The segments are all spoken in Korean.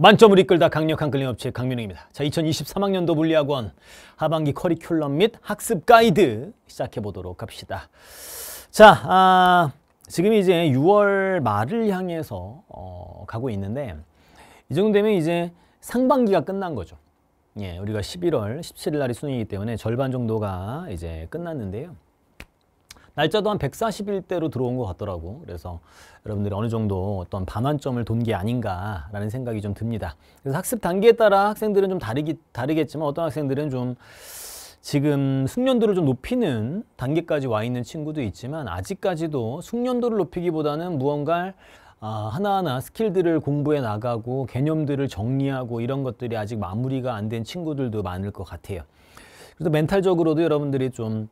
만점을 이끌다 강력한 글림업체 강민웅입니다. 자, 2023학년도 물리학원 하반기 커리큘럼 및 학습 가이드 시작해 보도록 합시다. 자, 아, 지금 이제 6월 말을 향해서 어, 가고 있는데 이 정도 되면 이제 상반기가 끝난 거죠. 예, 우리가 11월 17일 날이 수능이기 때문에 절반 정도가 이제 끝났는데요. 날짜도 한 140일대로 들어온 것 같더라고. 그래서 여러분들이 어느 정도 어떤 반환점을 돈 게 아닌가라는 생각이 좀 듭니다. 그래서 학습 단계에 따라 학생들은 좀 다르기, 다르겠지만 어떤 학생들은 좀 지금 숙련도를 좀 높이는 단계까지 와 있는 친구도 있지만 아직까지도 숙련도를 높이기보다는 무언가 아, 하나하나 스킬들을 공부해 나가고 개념들을 정리하고 이런 것들이 아직 마무리가 안 된 친구들도 많을 것 같아요. 그래서 멘탈적으로도 여러분들이 좀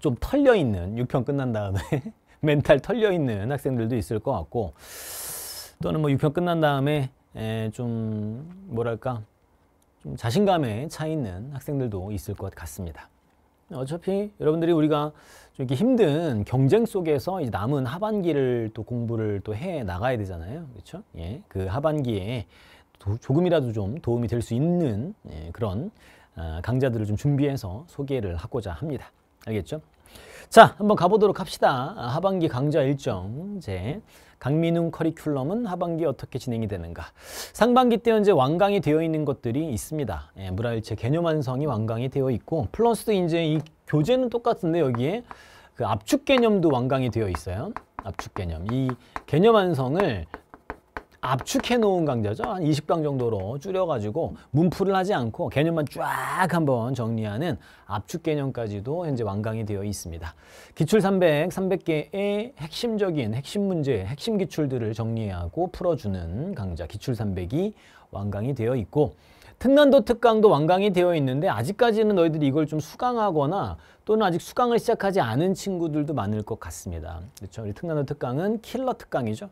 좀 털려있는 6편 끝난 다음에 멘탈 털려있는 학생들도 있을 것 같고 또는 뭐 6편 끝난 다음에 좀 뭐랄까 좀 자신감에 차 있는 학생들도 있을 것 같습니다. 어차피 여러분들이 우리가 좀 이렇게 힘든 경쟁 속에서 이제 남은 하반기를 또 공부를 또 해 나가야 되잖아요. 그렇 예. 그 하반기에 도, 조금이라도 좀 도움이 될 수 있는 예, 그런 어, 강좌들을 좀 준비해서 소개를 하고자 합니다. 알겠죠? 자, 한번 가보도록 합시다. 하반기 강좌 일정. 이제 강민웅 커리큘럼은 하반기 어떻게 진행이 되는가. 상반기 때 현재 완강이 되어 있는 것들이 있습니다. 예, 물화일체 개념 완성이 완강이 되어 있고 플러스 이제 이 교재는 똑같은데 여기에 그 압축 개념도 완강이 되어 있어요. 압축 개념. 이 개념 완성을 압축해 놓은 강좌죠. 한 20강 정도로 줄여가지고 문풀을 하지 않고 개념만 쫙 한번 정리하는 압축 개념까지도 현재 완강이 되어 있습니다. 기출 300, 300개의 핵심적인 핵심 문제, 핵심 기출들을 정리하고 풀어주는 강좌 기출 300이 완강이 되어 있고 특난도 특강도 완강이 되어 있는데 아직까지는 너희들이 이걸 좀 수강하거나 또는 아직 수강을 시작하지 않은 친구들도 많을 것 같습니다. 그렇죠? 특난도 특강은 킬러 특강이죠.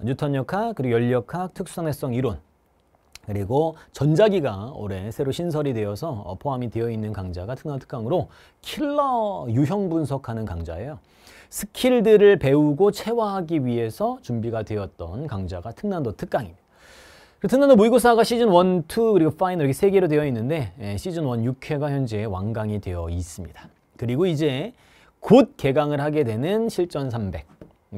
뉴턴 역학, 그리고 열역학, 특수상대성 이론 그리고 전자기가 올해 새로 신설이 되어서 어, 포함이 되어 있는 강좌가 특강 특강으로 킬러 유형 분석하는 강좌예요. 스킬들을 배우고 체화하기 위해서 준비가 되었던 강좌가 특난도 특강입니다. 베트남도 모의고사가 시즌 1, 2 그리고 파이널 이렇게 세 개로 되어 있는데 예, 시즌 1 6회가 현재 완강이 되어 있습니다. 그리고 이제 곧 개강을 하게 되는 실전 300.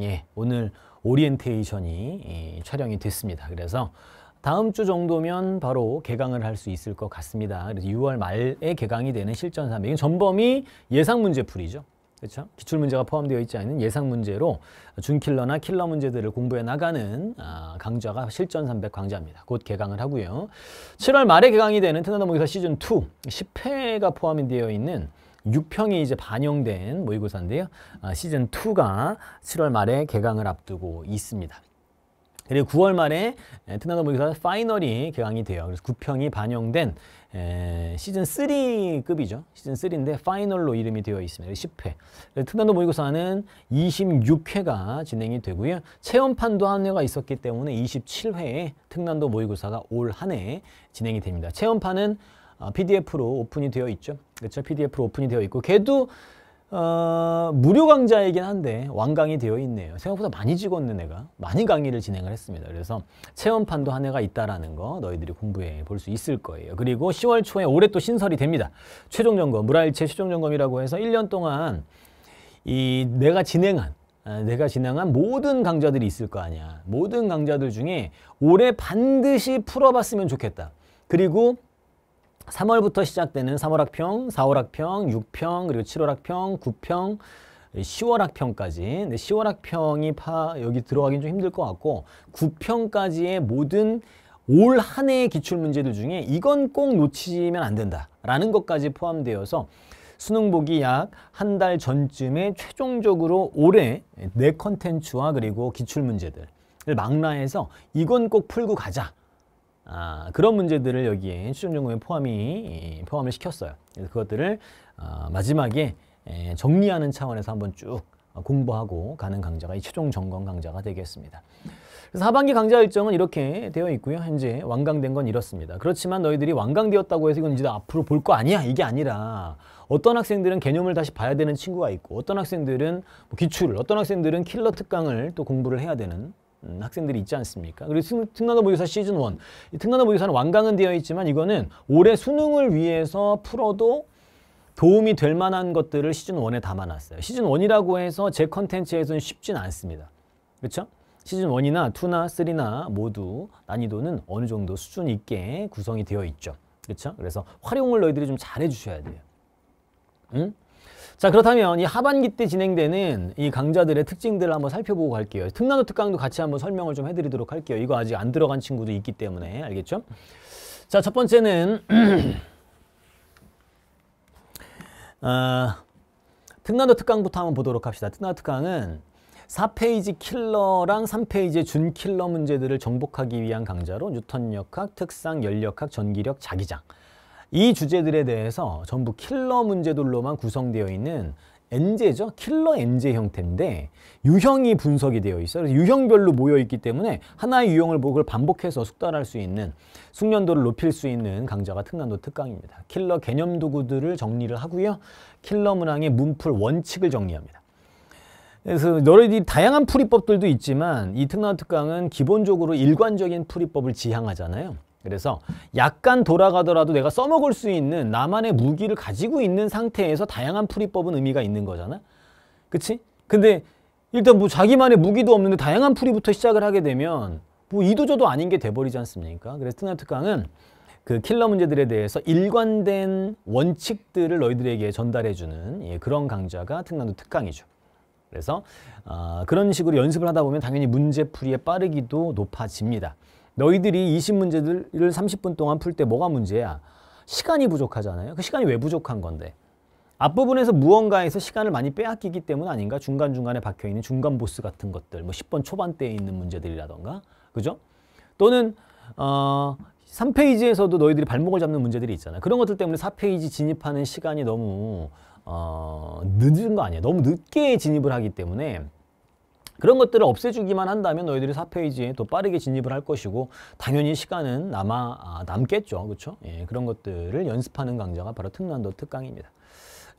예, 오늘 오리엔테이션이 예, 촬영이 됐습니다. 그래서 다음 주 정도면 바로 개강을 할 수 있을 것 같습니다. 그래서 6월 말에 개강이 되는 실전 300. 전범이 예상 문제풀이죠. 그렇죠? 기출 문제가 포함되어 있지 않은 예상 문제로 준킬러나 킬러 문제들을 공부해 나가는 아, 강좌가 실전 300 강좌입니다. 곧 개강을 하고요. 7월 말에 개강이 되는 테나 모의사 시즌 2 10회가 포함 되어 있는 6평이 이제 반영된 모의고사인데요. 아, 시즌 2가 7월 말에 개강을 앞두고 있습니다. 그리고 9월 말에 테나모의사 파이널이 개강이 돼요. 그래서 9평이 반영된 예, 시즌 3급이죠. 시즌 3인데 파이널로 이름이 되어 있습니다. 10회. 특단도 모의고사는 26회가 진행이 되고요. 체험판도 한 회가 있었기 때문에 27회에 특난도 모의고사가 올 한 해 진행이 됩니다. 체험판은 어, PDF로 오픈이 되어 있죠. 그렇죠. PDF로 오픈이 되어 있고 걔도 어, 무료 강좌이긴 한데 완강이 되어 있네요. 생각보다 많이 찍었는 애가 많이 강의를 진행을 했습니다. 그래서 체험판도 한애가 있다라는 거 너희들이 공부해 볼 수 있을 거예요. 그리고 10월 초에 올해 또 신설이 됩니다. 최종 점검, 무라일체 최종 점검이라고 해서 1년 동안 이 내가 진행한 아, 내가 진행한 모든 강좌들이 있을 거 아니야. 모든 강좌들 중에 올해 반드시 풀어봤으면 좋겠다. 그리고 3월부터 시작되는 3월 학평, 4월 학평, 6평, 그리고 7월 학평, 9평, 10월 학평까지 근데 10월 학평이 파 여기 들어가긴 좀 힘들 것 같고 9평까지의 모든 올 한 해의 기출문제들 중에 이건 꼭 놓치면 안 된다라는 것까지 포함되어서 수능 보기 약 한 달 전쯤에 최종적으로 올해 내 컨텐츠와 그리고 기출문제들을 망라해서 이건 꼭 풀고 가자 아, 그런 문제들을 여기에 추정점검에 포함이 포함을 시켰어요. 그래서 그것들을 아, 마지막에 에, 정리하는 차원에서 한번 쭉 공부하고 가는 강좌가 이 최종 점검 강좌가 되겠습니다. 그래서 하반기 강좌 일정은 이렇게 되어 있고요. 현재 완강된 건 이렇습니다. 그렇지만 너희들이 완강되었다고 해서 이건 이제 앞으로 볼 거 아니야 이게 아니라 어떤 학생들은 개념을 다시 봐야 되는 친구가 있고 어떤 학생들은 뭐 기출을 어떤 학생들은 킬러 특강을 또 공부를 해야 되는 음, 학생들이 있지 않습니까? 그리고 특난화 모의고사 시즌 원, 이 특난화 모의고사는 완강은 되어 있지만 이거는 올해 수능을 위해서 풀어도 도움이 될 만한 것들을 시즌 원에 담아놨어요. 시즌 원이라고 해서 제 컨텐츠에서는 쉽진 않습니다. 그렇죠? 시즌 원이나투나쓰나 모두 난이도는 어느 정도 수준 있게 구성이 되어 있죠. 그렇죠? 그래서 활용을 너희들이 좀 잘해 주셔야 돼요. 응? 자 그렇다면 이 하반기 때 진행되는 이강좌들의 특징들을 한번 살펴보고 갈게요. 특난도 특강도 같이 한번 설명을 좀 해드리도록 할게요. 이거 아직 안 들어간 친구도 있기 때문에 알겠죠? 자 첫 번째는 어, 특난도 특강부터 한번 보도록 합시다. 특난도 특강은 4페이지 킬러랑 3페이지의 준킬러 문제들을 정복하기 위한 강좌로 뉴턴 역학, 특상, 열역학, 전기력, 자기장 이 주제들에 대해서 전부 킬러 문제들로만 구성되어 있는 엔제죠. 킬러 엔제 형태인데 유형이 분석이 되어 있어요. 유형별로 모여 있기 때문에 하나의 유형을 보고 뭐 반복해서 숙달할 수 있는 숙련도를 높일 수 있는 강좌가 특난도 특강입니다. 킬러 개념 도구들을 정리를 하고요. 킬러 문항의 문풀 원칙을 정리합니다. 그래서 너희들이 다양한 풀이법들도 있지만 이 특난 특강은 기본적으로 일관적인 풀이법을 지향하잖아요. 그래서 약간 돌아가더라도 내가 써먹을 수 있는 나만의 무기를 가지고 있는 상태에서 다양한 풀이법은 의미가 있는 거잖아. 그치? 근데 일단 뭐 자기만의 무기도 없는데 다양한 풀이부터 시작을 하게 되면 뭐 이도저도 아닌 게 돼버리지 않습니까? 그래서 특나트강은그 킬러 문제들에 대해서 일관된 원칙들을 너희들에게 전달해주는 예, 그런 강좌가 특강도 특강이죠. 그래서 어, 그런 식으로 연습을 하다 보면 당연히 문제풀이에 빠르기도 높아집니다. 너희들이 20문제를 30분 동안 풀 때 뭐가 문제야? 시간이 부족하잖아요. 그 시간이 왜 부족한 건데? 앞부분에서 무언가에서 시간을 많이 빼앗기기 때문 아닌가? 중간중간에 박혀있는 중간 보스 같은 것들, 뭐 10번 초반대에 있는 문제들이라던가, 그죠? 또는 어, 3페이지에서도 너희들이 발목을 잡는 문제들이 있잖아요. 그런 것들 때문에 4페이지 진입하는 시간이 너무 어, 늦은 거 아니에요. 너무 늦게 진입을 하기 때문에 그런 것들을 없애주기만 한다면 너희들이 4페이지에 또 빠르게 진입을 할 것이고 당연히 시간은 남아 아, 남겠죠. 그렇죠? 예, 그런 것들을 연습하는 강좌가 바로 특난도 특강입니다.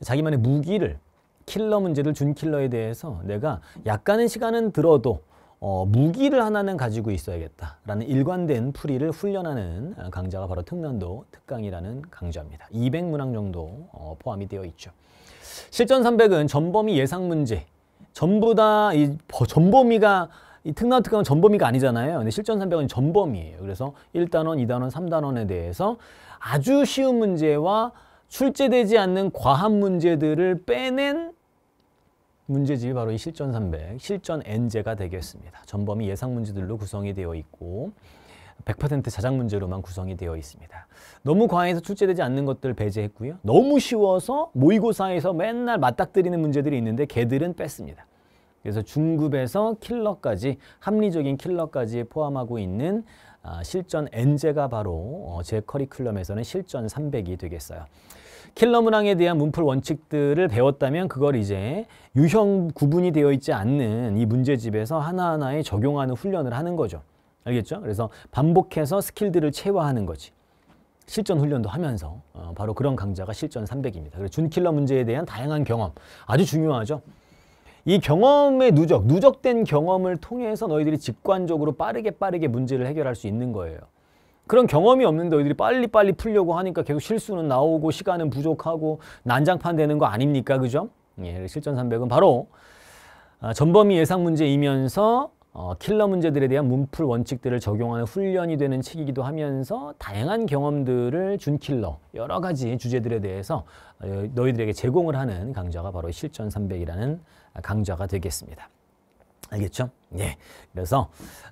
자기만의 무기를 킬러 문제를 준 킬러에 대해서 내가 약간의 시간은 들어도 어, 무기를 하나는 가지고 있어야겠다라는 일관된 풀이를 훈련하는 아, 강좌가 바로 특난도 특강이라는 강좌입니다. 200문항 정도 어, 포함이 되어 있죠. 실전 300은 전범위 예상 문제, 전부 다이 전범위가 이 특례와 특강은 전범위가 아니잖아요. 근데 실전 300원이 전범위예요. 그래서 1단원, 2단원, 3단원에 대해서 아주 쉬운 문제와 출제되지 않는 과한 문제들을 빼낸 문제집이 바로 이 실전 300, 실전 N제가 되겠습니다. 전범위 예상 문제들로 구성이 되어 있고 100% 자작 문제로만 구성이 되어 있습니다. 너무 과해서 출제되지 않는 것들 배제했고요. 너무 쉬워서 모의고사에서 맨날 맞닥뜨리는 문제들이 있는데 걔들은 뺐습니다. 그래서 중급에서 킬러까지 합리적인 킬러까지 포함하고 있는 아, 실전 엔제가 바로 어, 제 커리큘럼에서는 실전 300이 되겠어요. 킬러 문항에 대한 문풀 원칙들을 배웠다면 그걸 이제 유형 구분이 되어 있지 않는 이 문제집에서 하나하나에 적용하는 훈련을 하는 거죠. 알겠죠? 그래서 반복해서 스킬들을 체화하는 거지. 실전 훈련도 하면서 어, 바로 그런 강좌가 실전 300입니다. 그래서 준킬러 문제에 대한 다양한 경험 아주 중요하죠. 이 경험의 누적, 누적된 경험을 통해서 너희들이 직관적으로 빠르게 빠르게 문제를 해결할 수 있는 거예요. 그런 경험이 없는데 너희들이 빨리빨리 풀려고 하니까 계속 실수는 나오고 시간은 부족하고 난장판 되는 거 아닙니까? 그죠? 예, 실전 300은 바로 아, 전범위 예상 문제이면서 어, 킬러 문제들에 대한 문풀 원칙들을 적용하는 훈련이 되는 책이기도 하면서 다양한 경험들을 준 킬러 여러 가지 주제들에 대해서 어, 너희들에게 제공을 하는 강좌가 바로 실전 300이라는 강좌가 되겠습니다. 알겠죠? 예. 그래서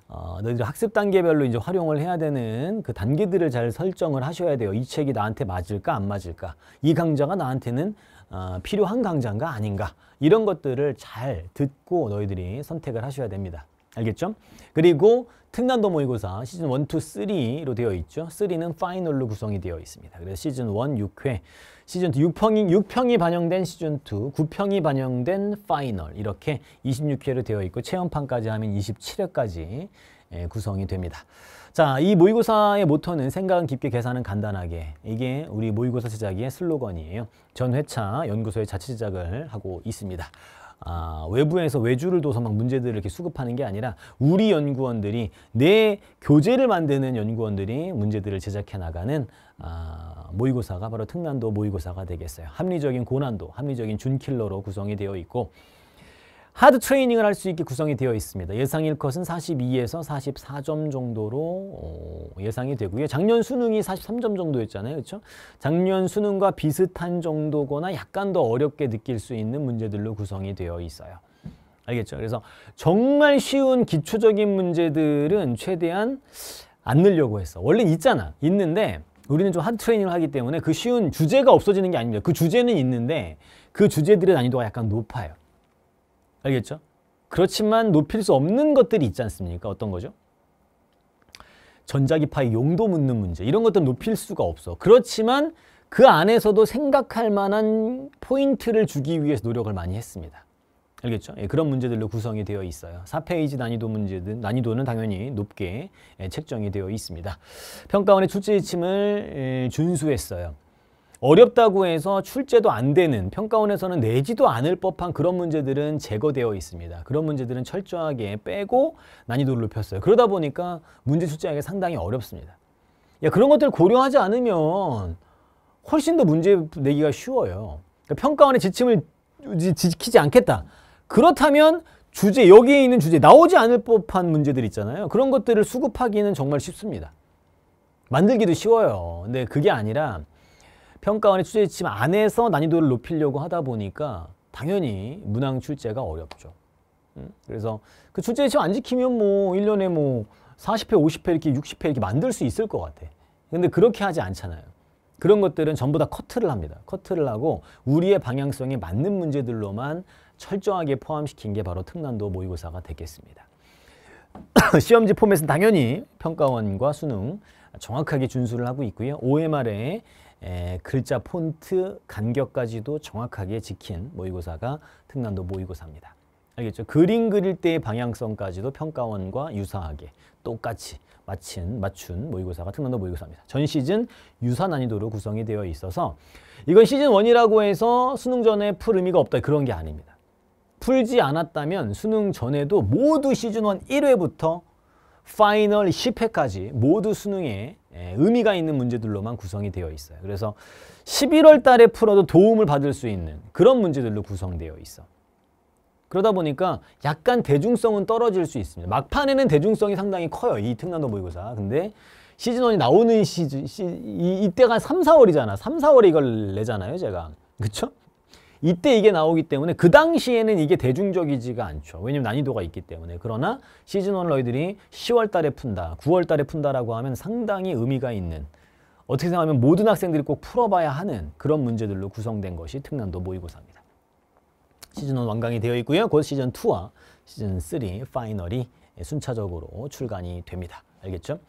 어, 너희들 학습 단계별로 이제 활용을 해야 되는 그 단계들을 잘 설정을 하셔야 돼요. 이 책이 나한테 맞을까 안 맞을까? 이 강좌가 나한테는 어, 필요한 강좌인가 아닌가? 이런 것들을 잘 듣고 너희들이 선택을 하셔야 됩니다. 알겠죠? 그리고 특난도 모의고사 시즌 1, 2, 3로 되어 있죠. 3는 파이널로 구성이 되어 있습니다. 그래서 시즌 1 6회, 시즌 2 6평이, 6평이 반영된 시즌 2, 9평이 반영된 파이널 이렇게 26회로 되어 있고 체험판까지 하면 27회까지 예, 구성이 됩니다. 자, 이 모의고사의 모토는 생각은 깊게 계산은 간단하게 이게 우리 모의고사 제작의 슬로건이에요. 전 회차 연구소의 자체 제작을 하고 있습니다. 아, 외부에서 외주를 둬서 막 문제들을 이렇게 수급하는 게 아니라 우리 연구원들이 내 교재를 만드는 연구원들이 문제들을 제작해 나가는 아, 모의고사가 바로 특난도 모의고사가 되겠어요. 합리적인 고난도, 합리적인 준킬러로 구성이 되어 있고 하드 트레이닝을 할 수 있게 구성이 되어 있습니다. 예상 일컷은 42에서 44점 정도로 어, 예상이 되고요. 작년 수능이 43점 정도였잖아요. 그렇죠? 작년 수능과 비슷한 정도거나 약간 더 어렵게 느낄 수 있는 문제들로 구성이 되어 있어요. 알겠죠? 그래서 정말 쉬운 기초적인 문제들은 최대한 안넣으려고 했어. 원래 있잖아. 있는데 우리는 좀 하드 트레이닝을 하기 때문에 그 쉬운 주제가 없어지는 게 아닙니다. 그 주제는 있는데 그 주제들의 난이도가 약간 높아요. 알겠죠? 그렇지만 높일 수 없는 것들이 있지 않습니까? 어떤 거죠? 전자기파의 용도 묻는 문제 이런 것들은 높일 수가 없어. 그렇지만 그 안에서도 생각할 만한 포인트를 주기 위해서 노력을 많이 했습니다. 알겠죠? 예, 그런 문제들로 구성이 되어 있어요. 4페이지 난이도 문제든 난이도는 당연히 높게 예, 책정이 되어 있습니다. 평가원의 출제 지침을 예, 준수했어요. 어렵다고 해서 출제도 안 되는 평가원에서는 내지도 않을 법한 그런 문제들은 제거되어 있습니다. 그런 문제들은 철저하게 빼고 난이도를 높였어요. 그러다 보니까 문제 출제하기가 상당히 어렵습니다. 야, 그런 것들을 고려하지 않으면 훨씬 더 문제 내기가 쉬워요. 그러니까 평가원의 지침을 지키지 않겠다. 그렇다면 주제, 여기에 있는 주제, 나오지 않을 법한 문제들 있잖아요. 그런 것들을 수급하기는 정말 쉽습니다. 만들기도 쉬워요. 근데 그게 아니라 평가원의 출제지침 안에서 난이도를 높이려고 하다 보니까 당연히 문항 출제가 어렵죠. 음, 그래서 그 출제팀 안 지키면 뭐 일년에뭐 사십 회 오십 회 이렇게 육십 회 이렇게 만들 수 있을 것 같아. 근데 그렇게 하지 않잖아요. 그런 것들은 전부 다 커트를 합니다. 커트를 하고 우리의 방향성에 맞는 문제들로만 철저하게 포함시킨 게 바로 특난도 모의고사가 되겠습니다. 시험지 포맷은 당연히 평가원과 수능 정확하게 준수를 하고 있고요. OMR에 에, 글자 폰트 간격까지도 정확하게 지킨 모의고사가 특난도 모의고사입니다. 알겠죠? 그림 그릴 때의 방향성까지도 평가원과 유사하게 똑같이 마친, 맞춘 모의고사가 특난도 모의고사입니다. 전 시즌 유사 난이도로 구성이 되어 있어서 이건 시즌 원이라고 해서 수능 전에 풀 의미가 없다 그런 게 아닙니다. 풀지 않았다면 수능 전에도 모두 시즌 원일회부터 파이널 10회까지 모두 수능에 예, 의미가 있는 문제들로만 구성이 되어 있어요. 그래서 11월 달에 풀어도 도움을 받을 수 있는 그런 문제들로 구성되어 있어. 그러다 보니까 약간 대중성은 떨어질 수 있습니다. 막판에는 대중성이 상당히 커요. 이 특난도 모의고사. 근데 시즌원이 나오는 시즌, 시, 이, 이때가 3, 4월이잖아. 3, 4월에 이걸 내잖아요, 제가. 그쵸? 이때 이게 나오기 때문에 그 당시에는 이게 대중적이지가 않죠. 왜냐면 난이도가 있기 때문에. 그러나 시즌1을 너들이 10월 달에 푼다, 9월 달에 푼다라고 하면 상당히 의미가 있는 어떻게 생각하면 모든 학생들이 꼭 풀어봐야 하는 그런 문제들로 구성된 것이 특난도 모의고사입니다. 시즌1 완강이 되어 있고요. 곧 시즌2와 시즌3 파이널이 순차적으로 출간이 됩니다. 알겠죠?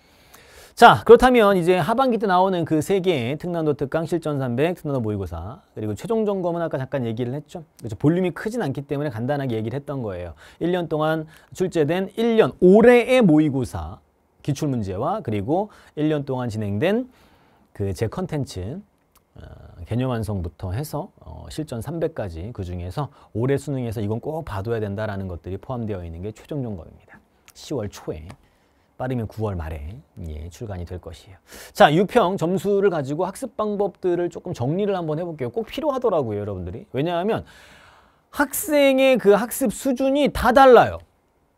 자 그렇다면 이제 하반기 때 나오는 그 세 개의 특난도 특강 실전 300 특난도 모의고사 그리고 최종 점검은 아까 잠깐 얘기를 했죠 그렇죠? 볼륨이 크진 않기 때문에 간단하게 얘기를 했던 거예요 1년 동안 출제된 1년 올해의 모의고사 기출문제와 그리고 1년 동안 진행된 그 제 컨텐츠 어, 개념 완성부터 해서 어, 실전 300까지 그 중에서 올해 수능에서 이건 꼭 봐둬야 된다라는 것들이 포함되어 있는 게 최종 점검입니다. 10월 초에 빠르면 9월 말에 예, 출간이 될 것이에요. 자, 유평 점수를 가지고 학습 방법들을 조금 정리를 한번 해볼게요. 꼭 필요하더라고요, 여러분들이. 왜냐하면 학생의 그 학습 수준이 다 달라요.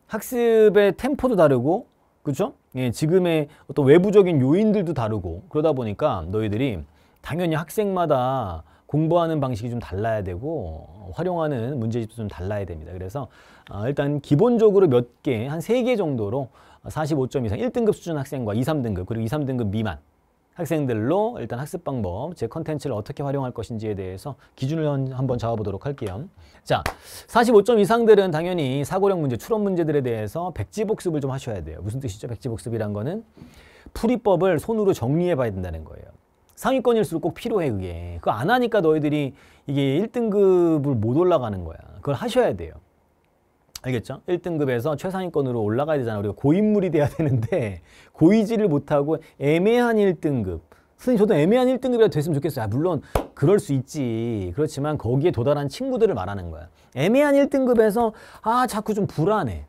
학습의 템포도 다르고, 그렇죠? 예, 지금의 어떤 외부적인 요인들도 다르고 그러다 보니까 너희들이 당연히 학생마다 공부하는 방식이 좀 달라야 되고 활용하는 문제집도 좀 달라야 됩니다. 그래서 아, 일단 기본적으로 몇 개, 한 세 개 정도로 45점 이상 1등급 수준 학생과 2, 3등급 그리고 2, 3등급 미만 학생들로 일단 학습 방법, 제 컨텐츠를 어떻게 활용할 것인지에 대해서 기준을 한번 잡아보도록 할게요. 자, 45점 이상들은 당연히 사고력 문제, 추론 문제들에 대해서 백지복습을 좀 하셔야 돼요. 무슨 뜻이죠? 백지복습이란 거는 풀이법을 손으로 정리해 봐야 된다는 거예요. 상위권일수록 꼭 필요해 그게. 그거 안 하니까 너희들이 이게 1등급을 못 올라가는 거야. 그걸 하셔야 돼요. 알겠죠? 1등급에서 최상위권으로 올라가야 되잖아. 우리가 고인물이 돼야 되는데 고이지를 못하고 애매한 1등급. 선생님 저도 애매한 1등급이라 도 됐으면 좋겠어요. 아, 물론 그럴 수 있지. 그렇지만 거기에 도달한 친구들을 말하는 거야. 애매한 1등급에서 아 자꾸 좀 불안해.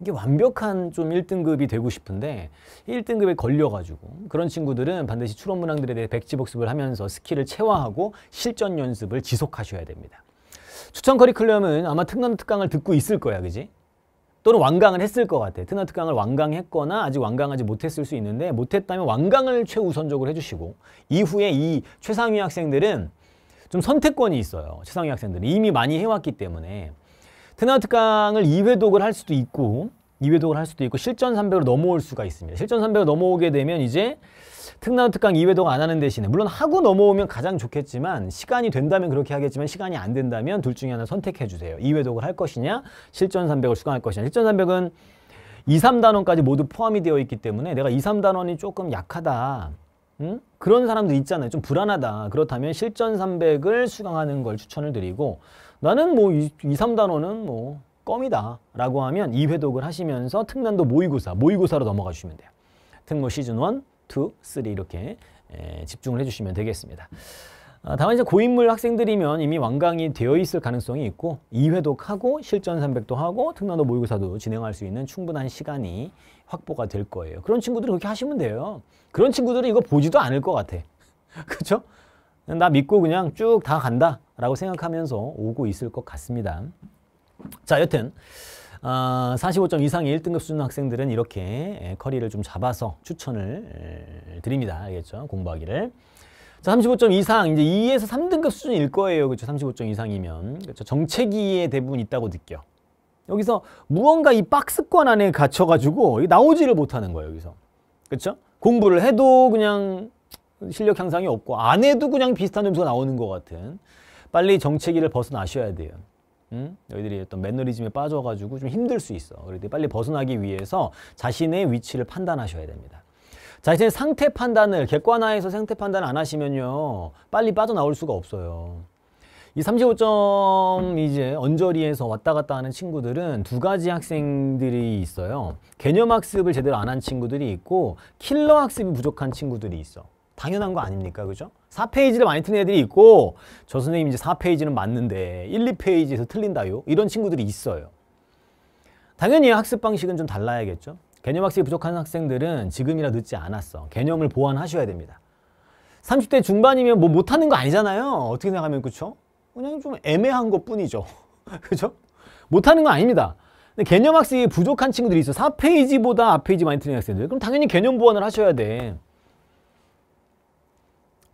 이게 완벽한 좀 1등급이 되고 싶은데 1등급에 걸려가지고 그런 친구들은 반드시 추론 문항들에 대해 백지복습을 하면서 스킬을 체화하고 실전 연습을 지속하셔야 됩니다. 추천 커리큘럼은 아마 특강 특강을 듣고 있을 거야, 그지? 또는 완강을 했을 것 같아. 특강 특강을 완강했거나 아직 완강하지 못했을 수 있는데 못했다면 완강을 최우선적으로 해주시고 이후에 이 최상위 학생들은 좀 선택권이 있어요. 최상위 학생들은 이미 많이 해왔기 때문에 특강 특강을 2회독을 할 수도 있고 2회독을 할 수도 있고 실전 3배로 넘어올 수가 있습니다. 실전 3배로 넘어오게 되면 이제 특나라 특강 2회 동안 하는 대신에 물론 하고 넘어오면 가장 좋겠지만 시간이 된다면 그렇게 하겠지만 시간이 안 된다면 둘 중에 하나 선택해 주세요. 2회 독을 할 것이냐 실전 300을 수강할 것이냐 실전 300은 2, 3단원까지 모두 포함이 되어 있기 때문에 내가 2, 3단원이 조금 약하다. 음? 그런 사람도 있잖아요. 좀 불안하다. 그렇다면 실전 300을 수강하는 걸 추천을 드리고 나는 뭐 2, 3단원은 뭐 껌이다 라고 하면 2회 독을 하시면서 특난도 모의고사, 모의고사로 넘어가 주시면 돼요. 특모 시즌 1, 2, 3 이렇게 에, 집중을 해주시면 되겠습니다. 아, 다만 이제 고인물 학생들이면 이미 완강이 되어 있을 가능성이 있고 2회독 하고 실전 300도 하고 특난도 모의고사도 진행할 수 있는 충분한 시간이 확보가 될 거예요. 그런 친구들은 그렇게 하시면 돼요. 그런 친구들은 이거 보지도 않을 것 같아. 그렇죠? 나 믿고 그냥 쭉 다 간다 라고 생각하면서 오고 있을 것 같습니다. 자 여튼 45점 아, 이상의 1등급 수준 학생들은 이렇게 예, 커리를 좀 잡아서 추천을 예, 드립니다. 알겠죠? 공부하기를. 자, 35점 이상, 이제 2에서 3등급 수준일 거예요. 그렇죠? 35점 이상이면. 그렇죠? 정체기에 대부분 있다고 느껴. 여기서 무언가 이 박스권 안에 갇혀가지고 나오지를 못하는 거예요. 여기서. 그렇죠? 공부를 해도 그냥 실력 향상이 없고 안 해도 그냥 비슷한 점수가 나오는 것 같은 빨리 정체기를 벗어나셔야 돼요. 음? 너희들이 어떤 매너리즘에 빠져가지고 좀 힘들 수 있어. 그런데 빨리 벗어나기 위해서 자신의 위치를 판단하셔야 됩니다. 자신의 상태 판단을 객관화해서 상태 판단을 안 하시면요. 빨리 빠져나올 수가 없어요. 이 35점 이제 언저리에서 왔다 갔다 하는 친구들은 두 가지 학생들이 있어요. 개념 학습을 제대로 안 한 친구들이 있고 킬러 학습이 부족한 친구들이 있어. 당연한 거 아닙니까? 그죠? 4페이지를 많이 틀린 애들이 있고 저 선생님 이제 4페이지는 맞는데 1, 2페이지에서 틀린다요? 이런 친구들이 있어요. 당연히 학습 방식은 좀 달라야겠죠? 개념 학습이 부족한 학생들은 지금이라 늦지 않았어. 개념을 보완하셔야 됩니다. 30대 중반이면 뭐 못하는 거 아니잖아요. 어떻게 생각하면 그쵸? 그냥 좀 애매한 것 뿐이죠. 그죠? 못하는 거 아닙니다. 근데 개념 학습이 부족한 친구들이 있어. 4페이지보다 앞페이지 많이 틀린 학생들. 그럼 당연히 개념 보완을 하셔야 돼.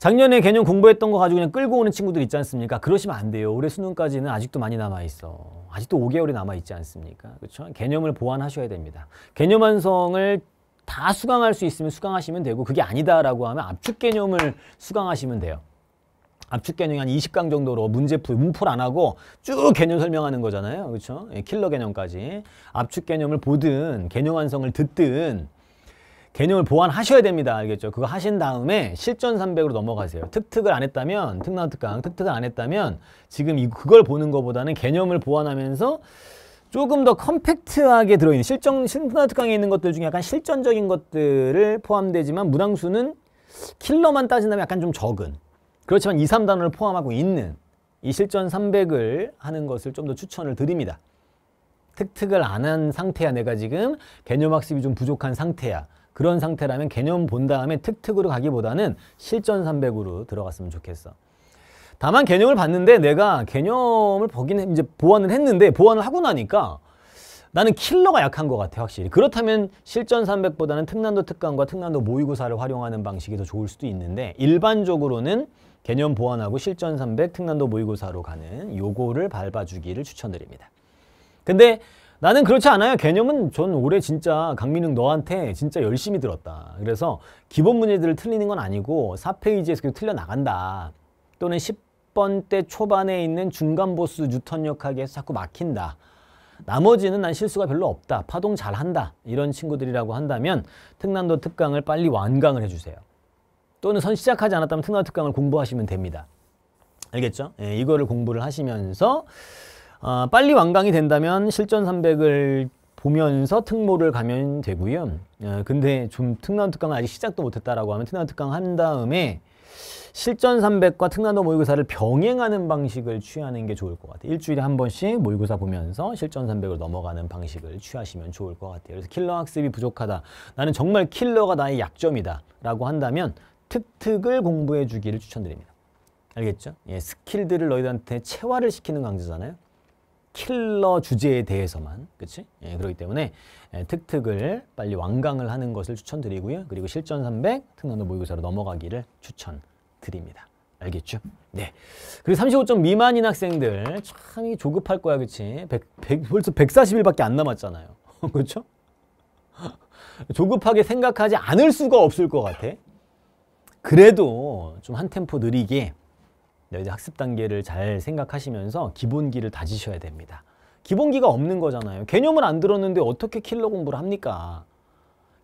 작년에 개념 공부했던 거 가지고 그냥 끌고 오는 친구들 있지 않습니까? 그러시면 안 돼요. 올해 수능까지는 아직도 많이 남아있어. 아직도 5개월이 남아있지 않습니까? 그렇죠? 개념을 보완하셔야 됩니다. 개념 완성을 다 수강할 수 있으면 수강하시면 되고 그게 아니다라고 하면 압축 개념을 수강하시면 돼요. 압축 개념이 한 20강 정도로 문제풀, 문풀 안 하고 쭉 개념 설명하는 거잖아요. 그렇죠? 예, 킬러 개념까지. 압축 개념을 보든 개념 완성을 듣든 개념을 보완하셔야 됩니다. 알겠죠? 그거 하신 다음에 실전 300으로 넘어가세요. 특특을 안 했다면, 특나특강, 특특을 안 했다면 지금 이, 그걸 보는 것보다는 개념을 보완하면서 조금 더 컴팩트하게 들어있는 실전, 실전특강에 있는 것들 중에 약간 실전적인 것들을 포함되지만 문항수는 킬러만 따진다면 약간 좀 적은 그렇지만 2, 3단원을 포함하고 있는 이 실전 300을 하는 것을 좀 더 추천을 드립니다. 특특을 안 한 상태야 내가 지금 개념학습이 좀 부족한 상태야 그런 상태라면 개념 본 다음에 특특으로 가기보다는 실전 300으로 들어갔으면 좋겠어. 다만 개념을 봤는데 내가 개념을 보긴 이제 보완을 했는데 보완을 하고 나니까 나는 킬러가 약한 것 같아 확실히 그렇다면 실전 300보다는 특난도 특강과 특난도 모의고사를 활용하는 방식이 더 좋을 수도 있는데 일반적으로는 개념 보완하고 실전 300 특난도 모의고사로 가는 요거를 밟아주기를 추천드립니다 근데 나는 그렇지 않아요. 개념은 전 올해 진짜 강민웅 너한테 진짜 열심히 들었다. 그래서 기본 문제들을 틀리는 건 아니고 4페이지에서 계속 틀려나간다. 또는 10번대 초반에 있는 중간 보스 뉴턴 역학에서 자꾸 막힌다. 나머지는 난 실수가 별로 없다. 파동 잘한다. 이런 친구들이라고 한다면 특난도 특강을 빨리 완강을 해주세요. 또는 선 시작하지 않았다면 특난도 특강을 공부하시면 됩니다. 알겠죠? 예, 이거를 공부를 하시면서 아, 빨리 완강이 된다면 실전 300을 보면서 특모를 가면 되고요. 어, 근데 좀 특난 특강을 아직 시작도 못했다라고 하면 특난 특강 한 다음에 실전 300과 특난도 모의고사를 병행하는 방식을 취하는 게 좋을 것 같아요. 일주일에 한 번씩 모의고사 보면서 실전 3 0 0을 넘어가는 방식을 취하시면 좋을 것 같아요. 그래서 킬러 학습이 부족하다. 나는 정말 킬러가 나의 약점이다. 라고 한다면 특특을 공부해 주기를 추천드립니다. 알겠죠? 예, 스킬들을 너희들한테 체화를 시키는 강좌잖아요. 킬러 주제에 대해서만 그치? 예, 그렇기 때문에 예, 특특을 빨리 완강을 하는 것을 추천드리고요. 그리고 실전 300 특난도 모의고사로 넘어가기를 추천드립니다. 알겠죠? 네. 그리고 35점 미만인 학생들 참 조급할 거야 그치? 100, 100, 벌써 140일밖에 안 남았잖아요. 그렇죠? 조급하게 생각하지 않을 수가 없을 것 같아. 그래도 좀 한 템포 느리게 너희 학습 단계를 잘 생각하시면서 기본기를 다지셔야 됩니다. 기본기가 없는 거잖아요. 개념을 안 들었는데 어떻게 킬러 공부를 합니까?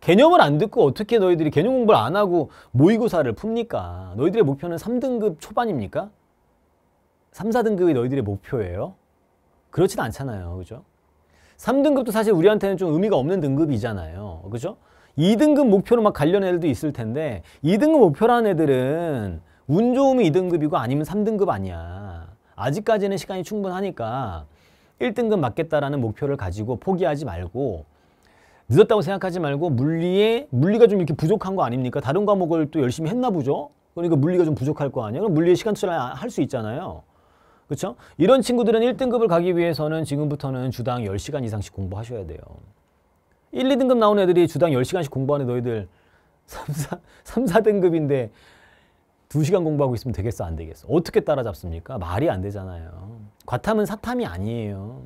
개념을 안 듣고 어떻게 너희들이 개념 공부를 안 하고 모의고사를 풉니까? 너희들의 목표는 3등급 초반입니까? 3, 4등급이 너희들의 목표예요? 그렇진 않잖아요. 그죠? 3등급도 사실 우리한테는 좀 의미가 없는 등급이잖아요. 그죠? 2등급 목표로 막 관련 애들도 있을 텐데 2등급 목표라는 애들은 운 좋으면 2등급이고 아니면 3등급 아니야. 아직까지는 시간이 충분하니까 1등급 맞겠다라는 목표를 가지고 포기하지 말고 늦었다고 생각하지 말고 물리에 물리가 좀 이렇게 부족한 거 아닙니까? 다른 과목을 또 열심히 했나 보죠. 그러니까 물리가 좀 부족할 거 아니에요. 그럼 물리에 시간 투자할수 있잖아요. 그렇죠? 이런 친구들은 1등급을 가기 위해서는 지금부터는 주당 10시간 이상씩 공부하셔야 돼요. 1, 2등급 나온 애들이 주당 10시간씩 공부하는 너희들 3, 4, 3 4등급인데 2시간 공부하고 있으면 되겠어 안 되겠어? 어떻게 따라잡습니까? 말이 안 되잖아요. 과탐은 사탐이 아니에요.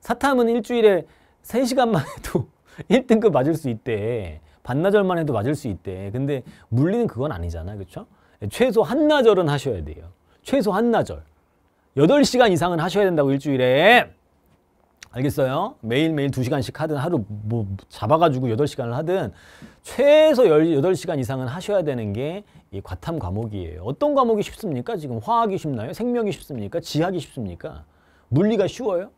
사탐은 일주일에 3시간만 해도 1등급 맞을 수 있대. 반나절만 해도 맞을 수 있대. 근데 물리는 그건 아니잖아. 그렇죠? 최소 한나절은 하셔야 돼요. 최소 한나절. 8시간 이상은 하셔야 된다고 일주일에. 알겠어요? 매일매일 2시간씩 하든 하루 뭐 잡아가지고 8 시간을 하든 최소 열여 시간 이상은 하셔야 되는 게 이 과탐 과목이에요. 어떤 과목이 쉽습니까? 지금 화학이 쉽나요? 생명이 쉽습니까? 지학이 쉽습니까? 물리가 쉬워요?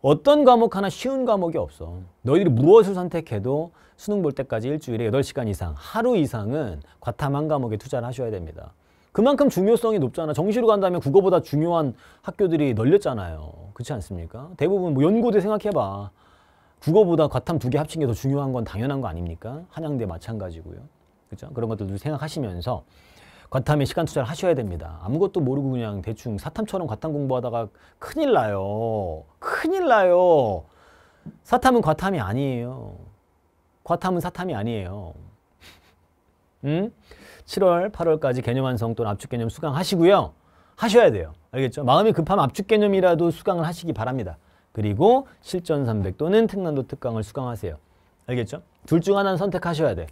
어떤 과목 하나 쉬운 과목이 없어. 너희들이 무엇을 선택해도 수능 볼 때까지 일주일에 여 시간 이상, 하루 이상은 과탐 한 과목에 투자를 하셔야 됩니다. 그만큼 중요성이 높잖아. 정시로 간다면 국어보다 중요한 학교들이 널렸잖아요. 그렇지 않습니까? 대부분 뭐 연고대 생각해봐. 국어보다 과탐 두 개 합친 게 더 중요한 건 당연한 거 아닙니까? 한양대 마찬가지고요. 그죠? 그런 것들도 생각하시면서 과탐에 시간 투자를 하셔야 됩니다. 아무것도 모르고 그냥 대충 사탐처럼 과탐 공부하다가 큰일 나요. 큰일 나요. 사탐은 과탐이 아니에요. 과탐은 사탐이 아니에요. 응? 7월, 8월까지 개념 완성 또는 압축 개념 수강하시고요. 하셔야 돼요. 알겠죠? 마음이 급하면 압축 개념이라도 수강을 하시기 바랍니다. 그리고 실전 300 또는 택난도 특강을 수강하세요. 알겠죠? 둘 중 하나는 선택하셔야 돼.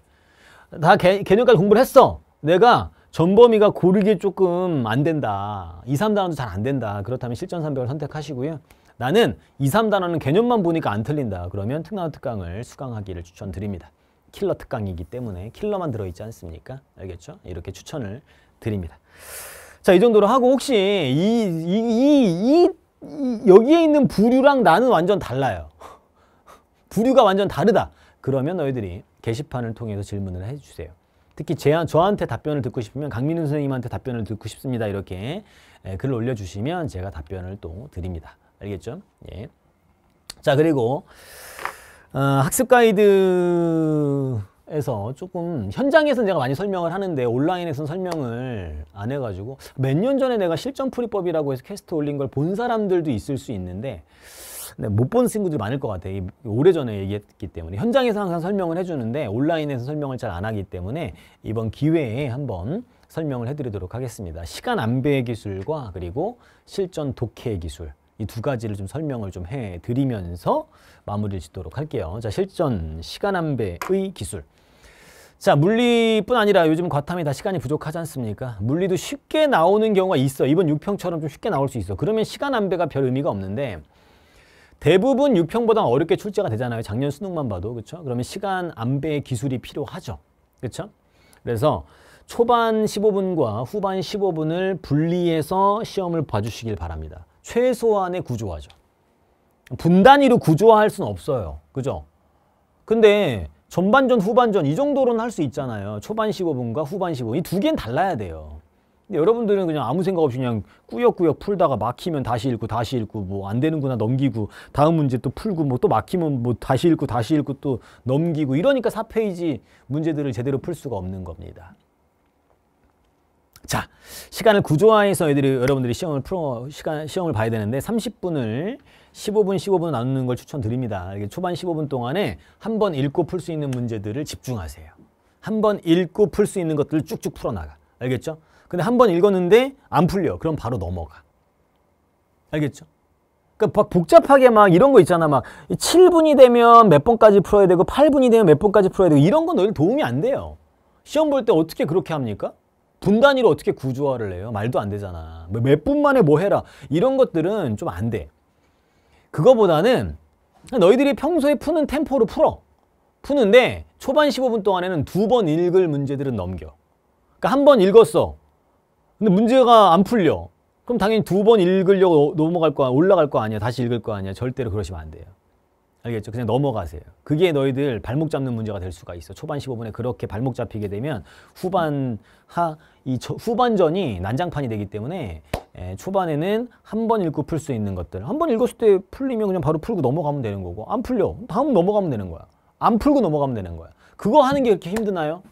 다 개, 개념까지 공부를 했어. 내가 전범위가 고르기 조금 안 된다. 2, 3단원도 잘 안 된다. 그렇다면 실전 300을 선택하시고요. 나는 2, 3단원은 개념만 보니까 안 틀린다. 그러면 특강 특강을 수강하기를 추천드립니다. 킬러 특강이기 때문에 킬러만 들어있지 않습니까? 알겠죠? 이렇게 추천을 드립니다. 자, 이 정도로 하고 혹시 이, 이, 이, 이 여기에 있는 부류랑 나는 완전 달라요. 부류가 완전 다르다. 그러면 너희들이 게시판을 통해서 질문을 해주세요. 특히 제, 저한테 답변을 듣고 싶으면 강민우 선생님한테 답변을 듣고 싶습니다. 이렇게 예, 글을 올려주시면 제가 답변을 또 드립니다. 알겠죠? 예. 자, 그리고 어, 학습 가이드에서 조금 현장에서 제가 많이 설명을 하는데 온라인에서는 설명을 안 해가지고 몇 년 전에 내가 실전 풀이법이라고 해서 캐스트 올린 걸 본 사람들도 있을 수 있는데 못 본 친구들이 많을 것 같아. 요 오래전에 얘기했기 때문에. 현장에서 항상 설명을 해주는데 온라인에서 설명을 잘 안 하기 때문에 이번 기회에 한번 설명을 해드리도록 하겠습니다. 시간 안배의 기술과 그리고 실전 독해 기술 이두 가지를 좀 설명을 좀 해드리면서 마무리를 짓도록 할게요. 자, 실전 시간 안배의 기술. 자, 물리뿐 아니라 요즘 과탐이 다 시간이 부족하지 않습니까? 물리도 쉽게 나오는 경우가 있어. 이번 6평처럼 좀 쉽게 나올 수 있어. 그러면 시간 안배가 별 의미가 없는데 대부분 6평보다 어렵게 출제가 되잖아요. 작년 수능만 봐도. 그렇죠? 그러면 시간 안배 기술이 필요하죠. 그렇죠? 그래서 초반 15분과 후반 15분을 분리해서 시험을 봐주시길 바랍니다. 최소한의 구조화죠. 분단위로 구조화할 수는 없어요. 그죠? 근데 전반전, 후반전 이 정도로는 할 수 있잖아요. 초반 15분과 후반 15분. 이 두 개는 달라야 돼요. 근데 여러분들은 그냥 아무 생각 없이 그냥 꾸역꾸역 풀다가 막히면 다시 읽고 다시 읽고 뭐 안 되는구나 넘기고 다음 문제 또 풀고 뭐 또 막히면 뭐 다시 읽고 다시 읽고 또 넘기고 이러니까 4페이지 문제들을 제대로 풀 수가 없는 겁니다. 자, 시간을 구조화해서 애들이 여러분들이 시험을 풀어 시간 시험을 봐야 되는데 30분을 15분 15분 나누는 걸 추천드립니다. 이게 초반 15분 동안에 한 번 읽고 풀 수 있는 문제들을 집중하세요. 한 번 읽고 풀 수 있는 것들을 쭉쭉 풀어 나가. 알겠죠? 근데 한 번 읽었는데 안 풀려. 그럼 바로 넘어가. 알겠죠? 그러니까 복잡하게 막 이런 거 있잖아. 막 7분이 되면 몇 번까지 풀어야 되고 8분이 되면 몇 번까지 풀어야 되고 이런 건 너희 도움이 안 돼요. 시험 볼 때 어떻게 그렇게 합니까? 분단위로 어떻게 구조화를 해요? 말도 안 되잖아. 뭐 몇분 만에 뭐 해라. 이런 것들은 좀 안 돼. 그거보다는 너희들이 평소에 푸는 템포로 풀어. 푸는데 초반 15분 동안에는 두 번 읽을 문제들은 넘겨. 그러니까 한 번 읽었어. 근데 문제가 안 풀려. 그럼 당연히 두 번 읽으려고 넘어갈 거 올라갈 거 아니야. 다시 읽을 거 아니야. 절대로 그러시면 안 돼요. 알겠죠? 그냥 넘어가세요. 그게 너희들 발목 잡는 문제가 될 수가 있어. 초반 15분에 그렇게 발목 잡히게 되면 후반 하이 후반전이 난장판이 되기 때문에 에, 예, 초반에는 한 번 읽고 풀 수 있는 것들 한 번 읽었을 때 풀리면 그냥 바로 풀고 넘어가면 되는 거고 안 풀려 다음 넘어가면 되는 거야. 안 풀고 넘어가면 되는 거야. 그거 하는 게 그렇게 힘드나요?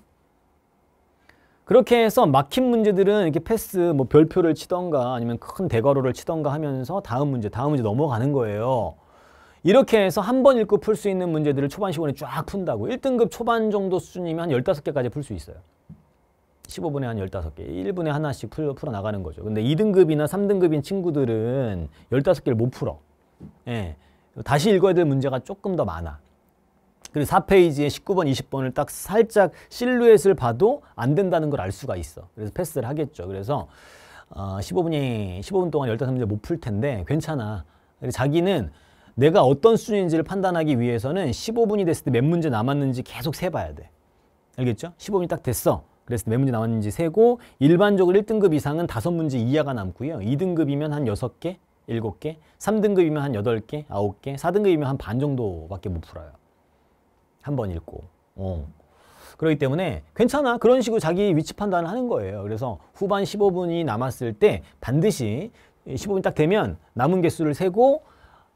그렇게 해서 막힌 문제들은 이렇게 패스 뭐 별표를 치던가 아니면 큰 대괄호를 치던가 하면서 다음 문제 다음 문제 넘어가는 거예요. 이렇게 해서 한 번 읽고 풀 수 있는 문제들을 초반 시간에 쫙 푼다고 1등급 초반 정도 수준이면 한 15개까지 풀 수 있어요. 15분에 한 15개, 1분에 하나씩 풀, 풀어나가는 거죠. 근데 2등급이나 3등급인 친구들은 15개를 못 풀어. 예. 다시 읽어야 될 문제가 조금 더 많아. 그리고 4페이지에 19번, 20번을 딱 살짝 실루엣을 봐도 안 된다는 걸 알 수가 있어. 그래서 패스를 하겠죠. 그래서 어, 15분이 15분 동안 15문제 못 풀 텐데 괜찮아. 그리고 자기는 내가 어떤 수준인지를 판단하기 위해서는 15분이 됐을 때 몇 문제 남았는지 계속 세봐야 돼. 알겠죠? 15분이 딱 됐어. 그래서 몇 문제 남았는지 세고 일반적으로 1등급 이상은 5문제 이하가 남고요. 2등급이면 한 6개, 7개, 3등급이면 한 8개, 9개, 4등급이면 한 반 정도밖에 못 풀어요. 한 번 읽고. 어. 그렇기 때문에 괜찮아. 그런 식으로 자기 위치 판단을 하는 거예요. 그래서 후반 15분이 남았을 때 반드시 15분 이딱 되면 남은 개수를 세고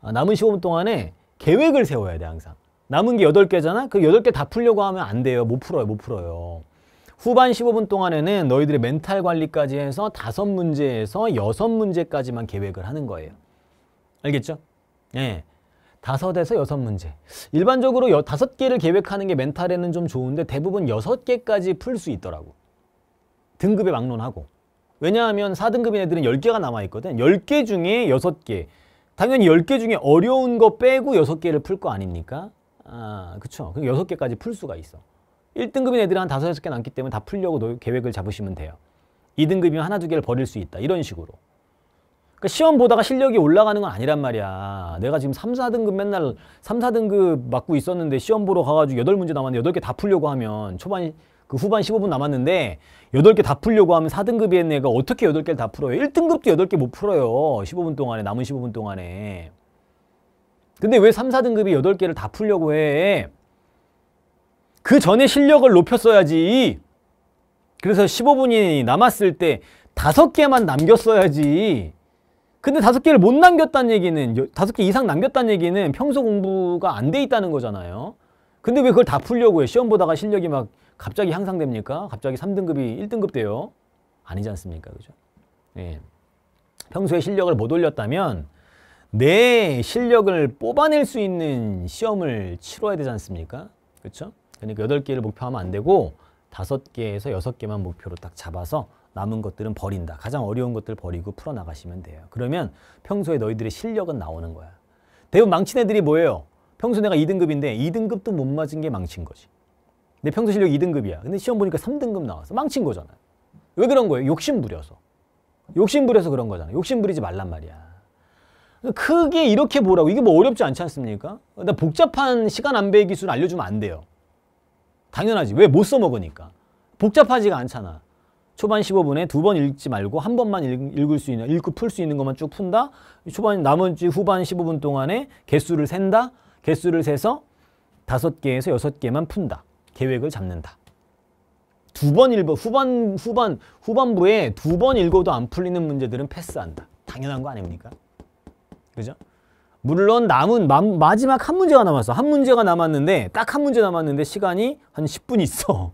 어, 남은 15분 동안에 계획을 세워야 돼 항상. 남은 게 8개잖아? 그 8개 다 풀려고 하면 안 돼요. 못 풀어요. 못 풀어요. 후반 15분 동안에는 너희들의 멘탈 관리까지 해서 다섯 문제에서 여섯 문제까지만 계획을 하는 거예요. 알겠죠? 예. 다섯에서 여섯 문제. 일반적으로 다섯 개를 계획하는 게 멘탈에는 좀 좋은데 대부분 여섯 개까지 풀 수 있더라고. 등급에 막론하고. 왜냐하면 4등급인 애들은 10개가 남아있거든. 10개 중에 6개. 당연히 10개 중에 어려운 거 빼고 6개를 풀 거 아닙니까? 아, 그쵸. 그럼 6개까지 풀 수가 있어. 1등급인 애들이 한 5, 6개 남기 때문에 다 풀려고 노, 계획을 잡으시면 돼요. 2등급이면 하나, 두 개를 버릴 수 있다. 이런 식으로. 그러니까 시험 보다가 실력이 올라가는 건 아니란 말이야. 내가 지금 3, 4등급 맨날 3, 4등급 맞고 있었는데 시험 보러 가가지고 8문제 남았는데 8개 다 풀려고 하면 초반 그 후반 15분 남았는데 8개 다 풀려고 하면 4등급이 있는 애가 어떻게 8개를 다 풀어요? 1등급도 8개 못 풀어요. 15분 동안에 남은 15분 동안에. 근데 왜 3, 4등급이 8개를 다 풀려고 해? 그 전에 실력을 높였어야지. 그래서 15분이 남았을 때 5개만 남겼어야지. 근데 5개를 못 남겼다는 얘기는 5개 이상 남겼다는 얘기는 평소 공부가 안 돼 있다는 거잖아요. 근데 왜 그걸 다 풀려고 해? 시험 보다가 실력이 막 갑자기 향상됩니까? 갑자기 3등급이 1등급 돼요? 아니지 않습니까? 그죠? 예. 평소에 실력을 못 올렸다면 내 실력을 뽑아낼 수 있는 시험을 치러야 되지 않습니까? 그쵸 그러니까 8개를 목표하면 안 되고 5개에서 6개만 목표로 딱 잡아서 남은 것들은 버린다. 가장 어려운 것들 버리고 풀어나가시면 돼요. 그러면 평소에 너희들의 실력은 나오는 거야. 대부분 망친 애들이 뭐예요? 평소 내가 2등급인데 2등급도 못 맞은 게 망친 거지. 내 평소 실력 2등급이야. 근데 시험 보니까 3등급 나와서 망친 거잖아. 왜 그런 거예요? 욕심 부려서. 욕심 부려서 그런 거잖아. 욕심 부리지 말란 말이야. 크게 이렇게 보라고. 이게 뭐 어렵지 않지 않습니까? 나 복잡한 시간 안배 기술 알려주면 안 돼요. 당연하지. 왜? 못 써먹으니까. 복잡하지가 않잖아. 초반 15분에 두 번 읽지 말고 한 번만 읽, 을수 있는, 읽고 풀 수 있는 것만 쭉 푼다? 초반, 나머지 후반 15분 동안에 개수를 센다? 개수를 세서 다섯 개에서 여섯 개만 푼다. 계획을 잡는다. 두 번 읽어 후반 후반 후반부에 두 번 읽어도 안 풀리는 문제들은 패스한다. 당연한 거 아닙니까? 그죠? 물론 남은 마, 지막한 문제가 남았어. 한 문제가 남았는데 딱 한 문제 남았는데 시간이 한 10분 있어.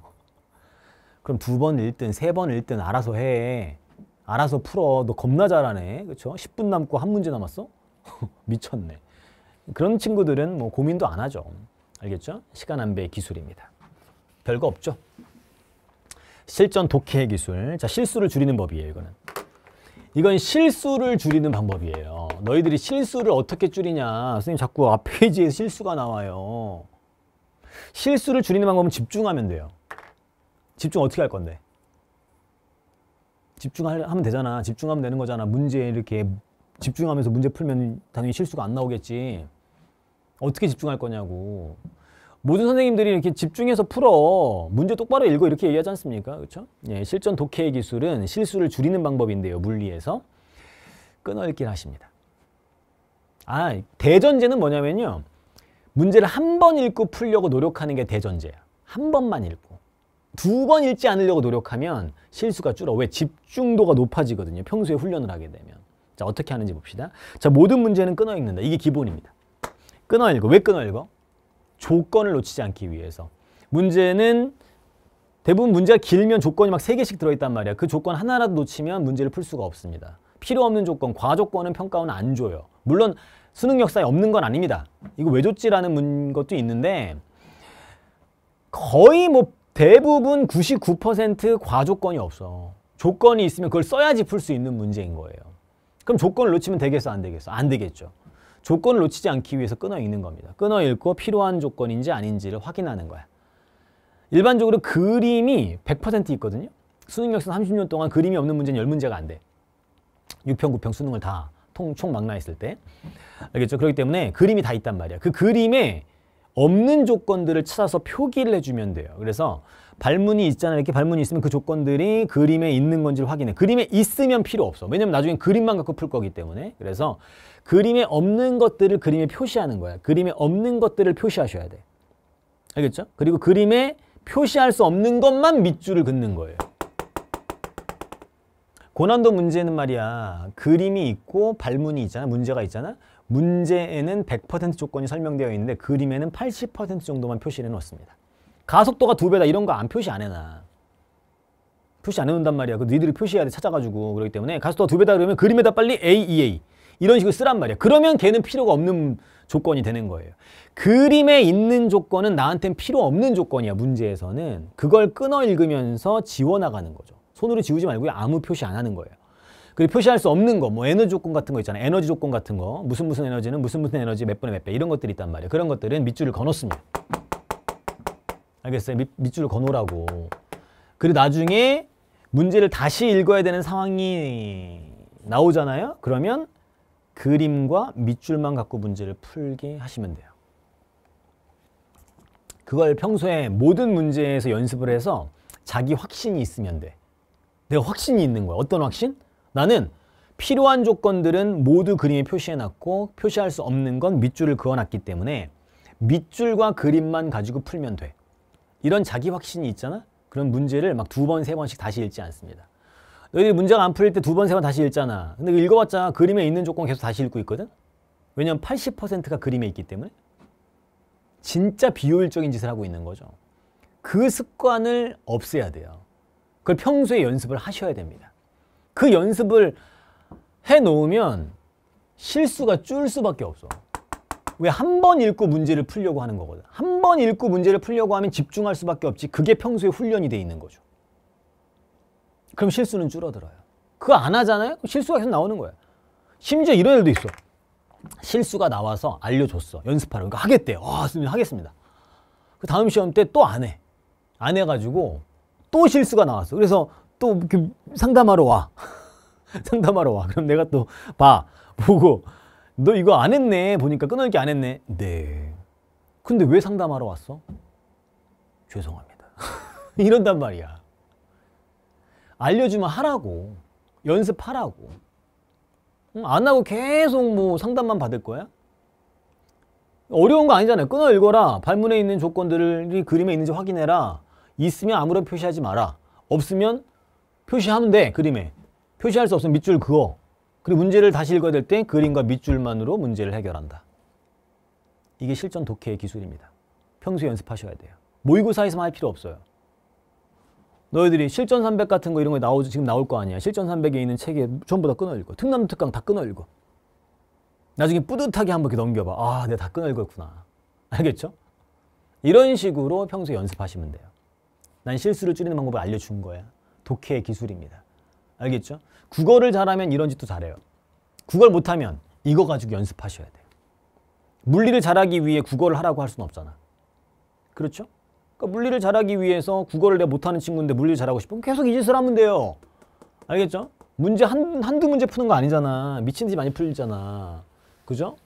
그럼 두 번 읽든 세 번 읽든 알아서 해. 알아서 풀어. 너 겁나 잘하네. 그렇죠? 10분 남고 한 문제 남았어? 미쳤네. 그런 친구들은 뭐 고민도 안 하죠. 알겠죠? 시간 안배 의 기술입니다. 별거 없죠? 실전 독해 의 기술. 자, 실수를 줄이는 법이에요, 이거는. 이건 실수를 줄이는 방법이에요. 너희들이 실수를 어떻게 줄이냐. 선생님 자꾸 앞 페이지에 실수가 나와요. 실수를 줄이는 방법은 집중하면 돼요. 집중 어떻게 할 건데? 집중하면 되잖아. 집중하면 되는 거잖아. 문제 에 이렇게 집중하면서 문제 풀면 당연히 실수가 안 나오겠지. 어떻게 집중할 거냐고. 모든 선생님들이 이렇게 집중해서 풀어 문제 똑바로 읽어 이렇게 얘기하지 않습니까? 그렇죠? 예, 실전 독해 의 기술은 실수를 줄이는 방법인데요. 물리에서 끊어읽기를 하십니다. 아 대전제는 뭐냐면요. 문제를 한 번 읽고 풀려고 노력하는 게 대전제야. 한 번만 읽고. 두 번 읽지 않으려고 노력하면 실수가 줄어. 왜? 집중도가 높아지거든요. 평소에 훈련을 하게 되면. 자, 어떻게 하는지 봅시다. 자, 모든 문제는 끊어 읽는다. 이게 기본입니다. 끊어 읽어. 왜 끊어 읽어? 조건을 놓치지 않기 위해서. 문제는 대부분 문제가 길면 조건이 막 세개씩 들어있단 말이야. 그 조건 하나라도 놓치면 문제를 풀 수가 없습니다. 필요 없는 조건, 과조건은 평가원 안 줘요. 물론 수능 역사에 없는 건 아닙니다. 이거 왜 줬지라는 문 것도 있는데 거의 뭐 대부분 99% 과조건이 없어. 조건이 있으면 그걸 써야지 풀 수 있는 문제인 거예요. 그럼 조건을 놓치면 되겠어 안 되겠어? 안 되겠죠. 조건을 놓치지 않기 위해서 끊어 읽는 겁니다. 끊어 읽고 필요한 조건인지 아닌지를 확인하는 거야. 일반적으로 그림이 100% 있거든요. 수능 역사 30년 동안 그림이 없는 문제는 10문제가 안 돼. 6평, 9평 수능을 다 총 망라했을 때. 알겠죠? 그렇기 때문에 그림이 다 있단 말이야. 그 그림에 없는 조건들을 찾아서 표기를 해주면 돼요. 그래서 발문이 있잖아요. 이렇게 발문이 있으면 그 조건들이 그림에 있는 건지를 확인해. 그림에 있으면 필요 없어. 왜냐면 나중에 그림만 갖고 풀 거기 때문에. 그래서 그림에 없는 것들을 그림에 표시하는 거야. 그림에 없는 것들을 표시하셔야 돼. 알겠죠? 그리고 그림에 표시할 수 없는 것만 밑줄을 긋는 거예요. 고난도 문제는 말이야 그림이 있고 발문이 있잖아 문제가 있잖아 문제에는 100% 조건이 설명되어 있는데 그림에는 80% 정도만 표시를 해놓습니다 가속도가 두 배다 이런 거 안 표시 안 해놔. 표시 안 해놓는단 말이야. 그 니들이 표시해야 돼 찾아가지고 그렇기 때문에 가속도가 두 배다 그러면 그림에다 빨리 AEA e, 이런 식으로 쓰란 말이야. 그러면 걔는 필요가 없는 조건이 되는 거예요. 그림에 있는 조건은 나한텐 필요 없는 조건이야. 문제에서는 그걸 끊어 읽으면서 지워나가는 거죠. 손으로 지우지 말고 아무 표시 안 하는 거예요. 그리고 표시할 수 없는 거, 뭐 에너지 조건 같은 거 있잖아요. 에너지 조건 같은 거. 무슨 무슨 에너지는 무슨 무슨 에너지 몇분에몇배 이런 것들이 있단 말이에요. 그런 것들은 밑줄을 건었습니다. 알겠어요? 밑, 줄을 거놓으라고. 그리고 나중에 문제를 다시 읽어야 되는 상황이 나오잖아요? 그러면 그림과 밑줄만 갖고 문제를 풀게 하시면 돼요. 그걸 평소에 모든 문제에서 연습을 해서 자기 확신이 있으면 돼. 내가 확신이 있는 거야. 어떤 확신? 나는 필요한 조건들은 모두 그림에 표시해놨고 표시할 수 없는 건 밑줄을 그어놨기 때문에 밑줄과 그림만 가지고 풀면 돼. 이런 자기 확신이 있잖아? 그런 문제를 막 두 번, 세 번씩 다시 읽지 않습니다. 너희들이 문제가 안 풀릴 때 두 번, 세 번 다시 읽잖아. 근데 읽어봤자 그림에 있는 조건 계속 다시 읽고 있거든? 왜냐면 80%가 그림에 있기 때문에. 진짜 비효율적인 짓을 하고 있는 거죠. 그 습관을 없애야 돼요. 그걸 평소에 연습을 하셔야 됩니다. 그 연습을 해 놓으면 실수가 줄 수밖에 없어. 왜한번 읽고 문제를 풀려고 하는 거거든. 한 번 읽고 문제를 풀려고 하면 집중할 수밖에 없지. 그게 평소에 훈련이 돼 있는 거죠. 그럼 실수는 줄어들어요. 그거 안 하잖아요? 실수가 계속 나오는 거예요. 심지어 이런 애도 있어. 실수가 나와서 알려줬어. 연습하라고. 그러니까 하겠대요. 와, 어, 하겠습니다. 그 다음 시험 때 또 안 해. 안 해가지고 또 실수가 나왔어. 그래서 또 상담하러 와. 상담하러 와. 그럼 내가 또 봐. 보고 너 이거 안 했네. 보니까 끊어읽기 안 했네. 네. 근데 왜 상담하러 왔어? 죄송합니다. 이런단 말이야. 알려주면 하라고. 연습하라고. 안 하고 계속 뭐 상담만 받을 거야? 어려운 거 아니잖아요. 끊어 읽어라. 발문에 있는 조건들이 그림에 있는지 확인해라. 있으면 아무런 표시하지 마라. 없으면 표시하면 돼. 그림에. 표시할 수 없으면 밑줄 그어. 그리고 문제를 다시 읽어야 될 때 그림과 밑줄만으로 문제를 해결한다. 이게 실전 독해의 기술입니다. 평소에 연습하셔야 돼요. 모의고사에서만 할 필요 없어요. 너희들이 실전 300 같은 거 이런 거 나오, 지금 나올 거 아니야. 실전 300에 있는 책에 전부 다 끊어 읽고. 특남 특강 다 끊어 읽고. 나중에 뿌듯하게 한번 넘겨봐. 아, 내가 네, 다 끊어 읽었구나. 알겠죠? 이런 식으로 평소에 연습하시면 돼요. 난 실수를 줄이는 방법을 알려준 거야. 독해의 기술입니다. 알겠죠? 국어를 잘하면 이런 짓도 잘해요. 국어를 못하면 이거 가지고 연습하셔야 돼요. 물리를 잘하기 위해 국어를 하라고 할 수는 없잖아. 그렇죠? 그러니까 물리를 잘하기 위해서 국어를 내가 못하는 친구인데 물리를 잘하고 싶으면 계속 이 짓을 하면 돼요. 알겠죠? 문제 한, 한두 문제 푸는 거 아니잖아. 미친 듯이 많이 풀리잖아. 그죠?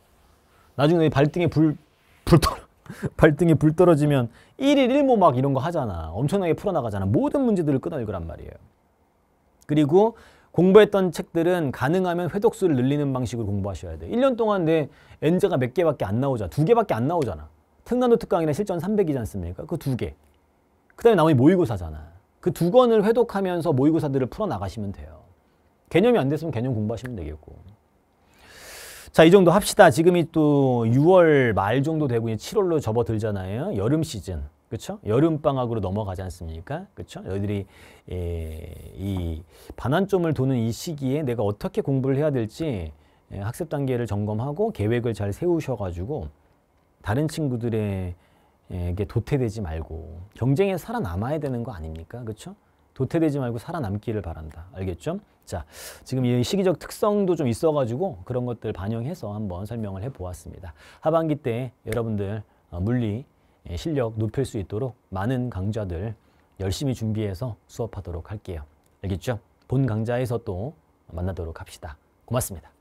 나중에 발등에 불, 불 떨어, 발등에 불 떨어지면 1일 1모 막 이런 거 하잖아. 엄청나게 풀어나가잖아. 모든 문제들을 끊어읽으란 말이에요. 그리고 공부했던 책들은 가능하면 회독수를 늘리는 방식으로 공부하셔야 돼. 1년 동안 내 N자가 몇 개밖에 안 나오잖아. 두 개밖에 안 나오잖아. 특난도 특강이나 실전 300이지 않습니까? 그 두 개. 그 다음에 나머지 모의고사잖아. 그 두 권을 회독하면서 모의고사들을 풀어나가시면 돼요. 개념이 안 됐으면 개념 공부하시면 되겠고. 자, 이 정도 합시다. 지금이 또 6월 말 정도 되고 이제 7월로 접어들잖아요. 여름 시즌. 그렇죠? 여름 방학으로 넘어가지 않습니까? 그렇죠? 너들이이 예, 반환점을 도는 이 시기에 내가 어떻게 공부를 해야 될지 예, 학습 단계를 점검하고 계획을 잘 세우셔가지고 다른 친구들 에게 도태되지 말고 경쟁에 살아남아야 되는 거 아닙니까? 그렇죠? 도태되지 말고 살아남기를 바란다. 알겠죠? 자, 지금 이 시기적 특성도 좀 있어가지고 그런 것들 반영해서 한번 설명을 해보았습니다. 하반기 때 여러분들 어, 물리 예, 실력 높일 수 있도록 많은 강좌들 열심히 준비해서 수업하도록 할게요. 알겠죠? 본 강좌에서 또 만나도록 합시다. 고맙습니다.